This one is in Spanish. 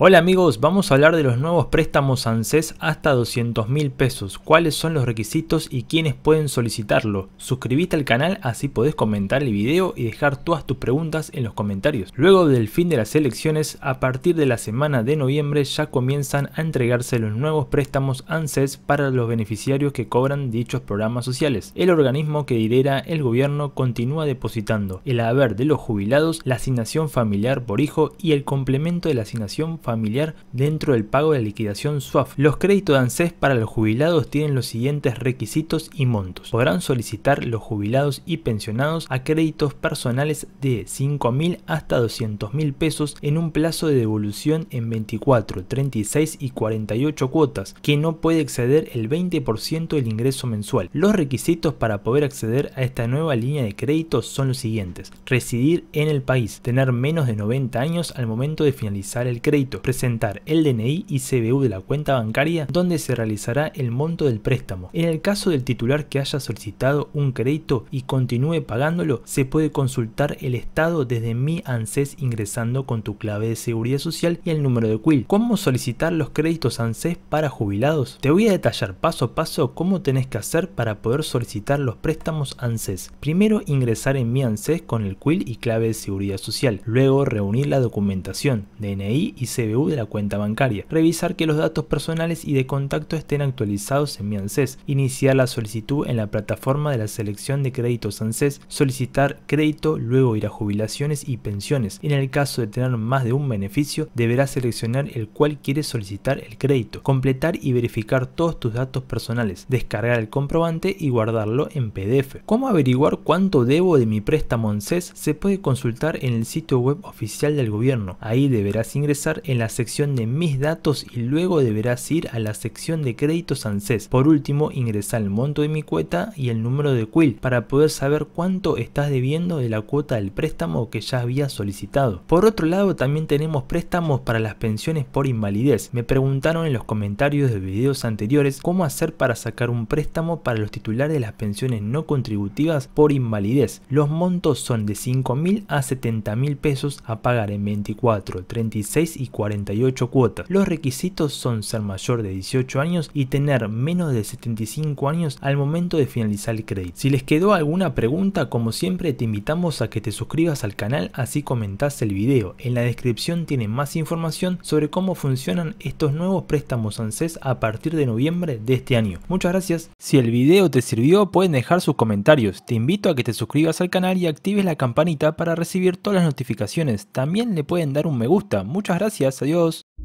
Hola amigos, vamos a hablar de los nuevos préstamos ANSES hasta 200 mil pesos, cuáles son los requisitos y quiénes pueden solicitarlo. Suscribite al canal así podés comentar el video y dejar todas tus preguntas en los comentarios. Luego del fin de las elecciones, a partir de la semana de noviembre ya comienzan a entregarse los nuevos préstamos ANSES para los beneficiarios que cobran dichos programas sociales. El organismo que lidera el gobierno continúa depositando el haber de los jubilados, la asignación familiar por hijo y el complemento de la asignación familiar familiar dentro del pago de liquidación SUAF. Los créditos de ANSES para los jubilados tienen los siguientes requisitos y montos. Podrán solicitar los jubilados y pensionados a créditos personales de 5.000 hasta 200.000 pesos en un plazo de devolución en 24, 36 y 48 cuotas, que no puede exceder el 20% del ingreso mensual. Los requisitos para poder acceder a esta nueva línea de créditos son los siguientes. Residir en el país, tener menos de 90 años al momento de finalizar el crédito, presentar el DNI y CBU de la cuenta bancaria donde se realizará el monto del préstamo. En el caso del titular que haya solicitado un crédito y continúe pagándolo, se puede consultar el estado desde mi ANSES ingresando con tu clave de seguridad social y el número de CUIL. ¿Cómo solicitar los créditos ANSES para jubilados? Te voy a detallar paso a paso cómo tenés que hacer para poder solicitar los préstamos ANSES. Primero ingresar en mi ANSES con el CUIL y clave de seguridad social. Luego reunir la documentación, DNI y CBU de la cuenta bancaria, revisar que los datos personales y de contacto estén actualizados en mi ANSES, iniciar la solicitud en la plataforma de la selección de créditos ANSES, solicitar crédito, luego ir a jubilaciones y pensiones. En el caso de tener más de un beneficio, deberás seleccionar el cual quieres solicitar el crédito, completar y verificar todos tus datos personales, descargar el comprobante y guardarlo en PDF. ¿Cómo averiguar cuánto debo de mi préstamo ANSES? Se puede consultar en el sitio web oficial del gobierno. Ahí deberás ingresar en la sección de Mis datos y luego deberás ir a la sección de créditos ANSES. Por último, ingresa el monto de mi cuota y el número de quill para poder saber cuánto estás debiendo de la cuota del préstamo que ya había solicitado. Por otro lado, también tenemos préstamos para las pensiones por invalidez. Me preguntaron en los comentarios de videos anteriores cómo hacer para sacar un préstamo para los titulares de las pensiones no contributivas por invalidez. Los montos son de mil a 70.000 pesos a pagar en 24, 36 y 40 48 cuotas. Los requisitos son ser mayor de 18 años y tener menos de 75 años al momento de finalizar el crédito. Si les quedó alguna pregunta, como siempre te invitamos a que te suscribas al canal así comentas el video. En la descripción tienen más información sobre cómo funcionan estos nuevos préstamos ANSES a partir de noviembre de este año. Muchas gracias. Si el video te sirvió, pueden dejar sus comentarios. Te invito a que te suscribas al canal y actives la campanita para recibir todas las notificaciones. También le pueden dar un me gusta. Muchas gracias gracias a Dios